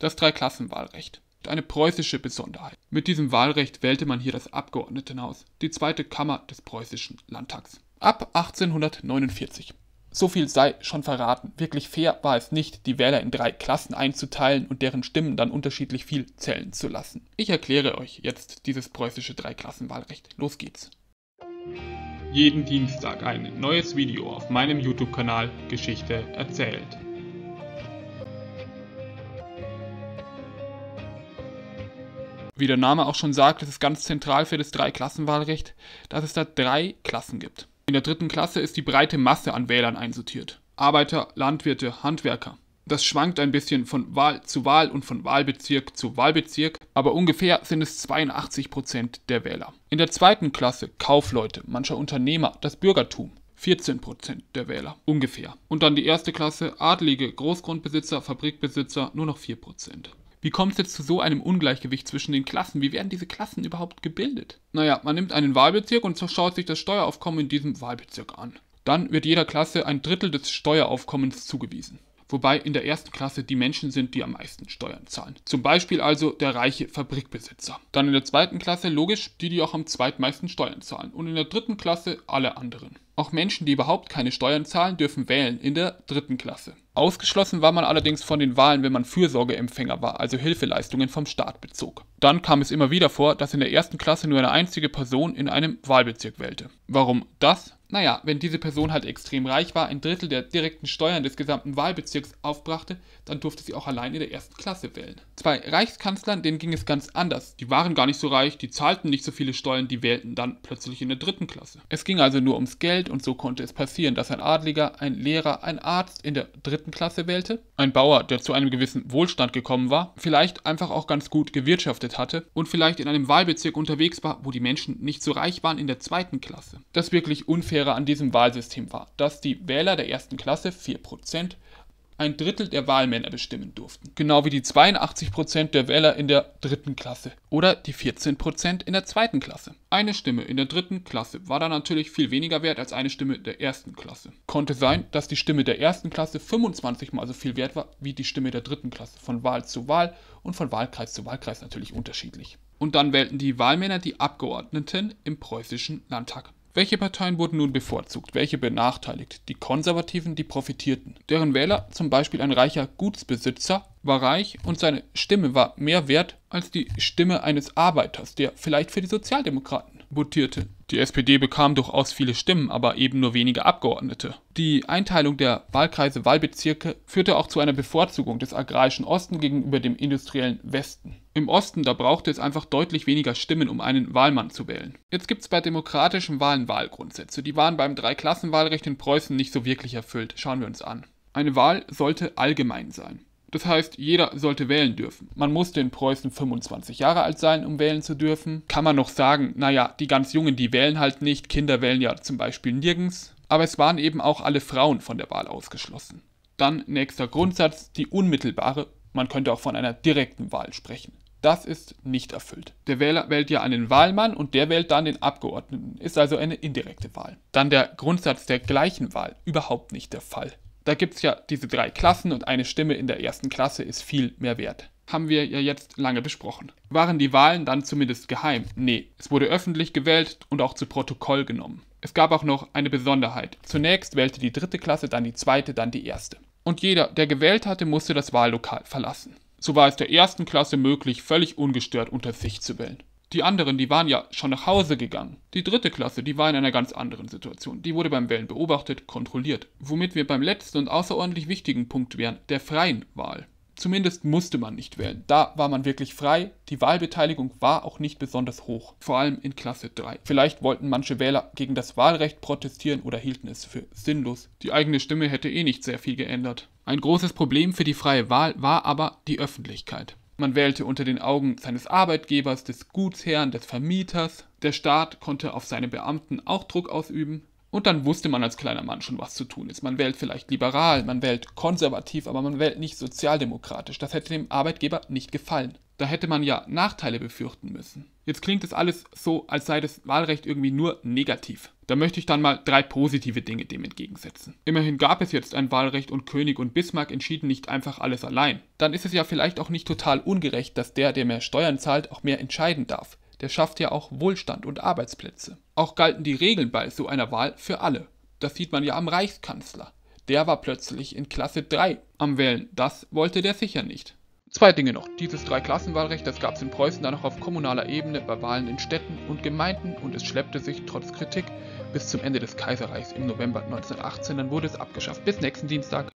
das Dreiklassenwahlrecht. Eine preußische Besonderheit. Mit diesem Wahlrecht wählte man hier das Abgeordnetenhaus, die zweite Kammer des preußischen Landtags. Ab 1849. So viel sei schon verraten. Wirklich fair war es nicht, die Wähler in drei Klassen einzuteilen und deren Stimmen dann unterschiedlich viel zählen zu lassen. Ich erkläre euch jetzt dieses preußische Dreiklassenwahlrecht. Los geht's. Jeden Dienstag ein neues Video auf meinem YouTube-Kanal Geschichte erzählt. wie der Name auch schon sagt, ist es ganz zentral für das Dreiklassenwahlrecht, dass es da drei Klassen gibt. In der dritten Klasse ist die breite Masse an Wählern einsortiert. Arbeiter, Landwirte, Handwerker. Das schwankt ein bisschen von Wahl zu Wahl und von Wahlbezirk zu Wahlbezirk, aber ungefähr sind es 82% der Wähler. In der zweiten Klasse Kaufleute, mancher Unternehmer, das Bürgertum. 14% der Wähler, ungefähr. Und dann die erste Klasse, Adlige, Großgrundbesitzer, Fabrikbesitzer, nur noch 4%. Wie kommt es jetzt zu so einem Ungleichgewicht zwischen den Klassen? Wie werden diese Klassen überhaupt gebildet? Naja, man nimmt einen Wahlbezirk und schaut sich das Steueraufkommen in diesem Wahlbezirk an. Dann wird jeder Klasse ein Drittel des Steueraufkommens zugewiesen. Wobei in der ersten Klasse die Menschen sind, die am meisten Steuern zahlen. Zum Beispiel also der reiche Fabrikbesitzer. Dann in der zweiten Klasse logisch die, die auch am zweitmeisten Steuern zahlen. Und in der dritten Klasse alle anderen. Auch Menschen, die überhaupt keine Steuern zahlen, dürfen wählen in der dritten Klasse. Ausgeschlossen war man allerdings von den Wahlen, wenn man Fürsorgeempfänger war, also Hilfeleistungen vom Staat bezog. Dann kam es immer wieder vor, dass in der ersten Klasse nur eine einzige Person in einem Wahlbezirk wählte. Warum das? Naja, wenn diese Person halt extrem reich war, ein Drittel der direkten Steuern des gesamten Wahlbezirks aufbrachte, dann durfte sie auch allein in der ersten Klasse wählen. Zwei Reichskanzlern, denen ging es ganz anders. Die waren gar nicht so reich, die zahlten nicht so viele Steuern, die wählten dann plötzlich in der dritten Klasse. Es ging also nur ums Geld und so konnte es passieren, dass ein Adliger, ein Lehrer, ein Arzt in der dritten Klasse wählte, ein Bauer, der zu einem gewissen Wohlstand gekommen war, vielleicht einfach auch ganz gut gewirtschaftet hatte und vielleicht in einem Wahlbezirk unterwegs war, wo die Menschen nicht so reich waren in der zweiten Klasse. Das wirklich Unfaire an diesem Wahlsystem war, dass die Wähler der ersten Klasse 4% ein Drittel der Wahlmänner bestimmen durften, genau wie die 82 der Wähler in der dritten Klasse oder die 14 in der zweiten Klasse. Eine Stimme in der dritten Klasse war dann natürlich viel weniger wert als eine Stimme der ersten Klasse. Konnte sein, dass die Stimme der ersten Klasse 25 mal so viel wert war wie die Stimme der dritten Klasse, von Wahl zu Wahl und von Wahlkreis zu Wahlkreis natürlich unterschiedlich. Und dann wählten die Wahlmänner die Abgeordneten im preußischen Landtag welche Parteien wurden nun bevorzugt, welche benachteiligt? Die Konservativen, die profitierten. Deren Wähler, zum Beispiel ein reicher Gutsbesitzer, war reich und seine Stimme war mehr wert als die Stimme eines Arbeiters, der vielleicht für die Sozialdemokraten votierte. Die SPD bekam durchaus viele Stimmen, aber eben nur wenige Abgeordnete. Die Einteilung der Wahlkreise Wahlbezirke führte auch zu einer Bevorzugung des agrarischen Osten gegenüber dem industriellen Westen. Im Osten, da brauchte es einfach deutlich weniger Stimmen, um einen Wahlmann zu wählen. Jetzt gibt es bei demokratischen Wahlen Wahlgrundsätze. Die waren beim Dreiklassenwahlrecht in Preußen nicht so wirklich erfüllt. Schauen wir uns an. Eine Wahl sollte allgemein sein. Das heißt, jeder sollte wählen dürfen. Man musste in Preußen 25 Jahre alt sein, um wählen zu dürfen. Kann man noch sagen, naja, die ganz Jungen, die wählen halt nicht, Kinder wählen ja zum Beispiel nirgends. Aber es waren eben auch alle Frauen von der Wahl ausgeschlossen. Dann nächster Grundsatz, die unmittelbare man könnte auch von einer direkten Wahl sprechen. Das ist nicht erfüllt. Der Wähler wählt ja einen Wahlmann und der wählt dann den Abgeordneten. Ist also eine indirekte Wahl. Dann der Grundsatz der gleichen Wahl. Überhaupt nicht der Fall. Da gibt es ja diese drei Klassen und eine Stimme in der ersten Klasse ist viel mehr wert. Haben wir ja jetzt lange besprochen. Waren die Wahlen dann zumindest geheim? Nee, es wurde öffentlich gewählt und auch zu Protokoll genommen. Es gab auch noch eine Besonderheit. Zunächst wählte die dritte Klasse, dann die zweite, dann die erste und jeder, der gewählt hatte, musste das Wahllokal verlassen. So war es der ersten Klasse möglich, völlig ungestört unter sich zu wählen. Die anderen, die waren ja schon nach Hause gegangen. Die dritte Klasse, die war in einer ganz anderen Situation. Die wurde beim Wählen beobachtet, kontrolliert. Womit wir beim letzten und außerordentlich wichtigen Punkt wären, der freien Wahl. Zumindest musste man nicht wählen. Da war man wirklich frei. Die Wahlbeteiligung war auch nicht besonders hoch, vor allem in Klasse 3. Vielleicht wollten manche Wähler gegen das Wahlrecht protestieren oder hielten es für sinnlos. Die eigene Stimme hätte eh nicht sehr viel geändert. Ein großes Problem für die freie Wahl war aber die Öffentlichkeit. Man wählte unter den Augen seines Arbeitgebers, des Gutsherrn, des Vermieters. Der Staat konnte auf seine Beamten auch Druck ausüben. Und dann wusste man als kleiner Mann schon, was zu tun ist. Man wählt vielleicht liberal, man wählt konservativ, aber man wählt nicht sozialdemokratisch. Das hätte dem Arbeitgeber nicht gefallen. Da hätte man ja Nachteile befürchten müssen. Jetzt klingt es alles so, als sei das Wahlrecht irgendwie nur negativ. Da möchte ich dann mal drei positive Dinge dem entgegensetzen. Immerhin gab es jetzt ein Wahlrecht und König und Bismarck entschieden nicht einfach alles allein. Dann ist es ja vielleicht auch nicht total ungerecht, dass der, der mehr Steuern zahlt, auch mehr entscheiden darf der schafft ja auch Wohlstand und Arbeitsplätze. Auch galten die Regeln bei so einer Wahl für alle. Das sieht man ja am Reichskanzler. Der war plötzlich in Klasse 3 am Wählen. Das wollte der sicher nicht. Zwei Dinge noch. Dieses Dreiklassenwahlrecht, das gab es in Preußen dann noch auf kommunaler Ebene bei Wahlen in Städten und Gemeinden und es schleppte sich trotz Kritik bis zum Ende des Kaiserreichs im November 1918. Dann wurde es abgeschafft. Bis nächsten Dienstag.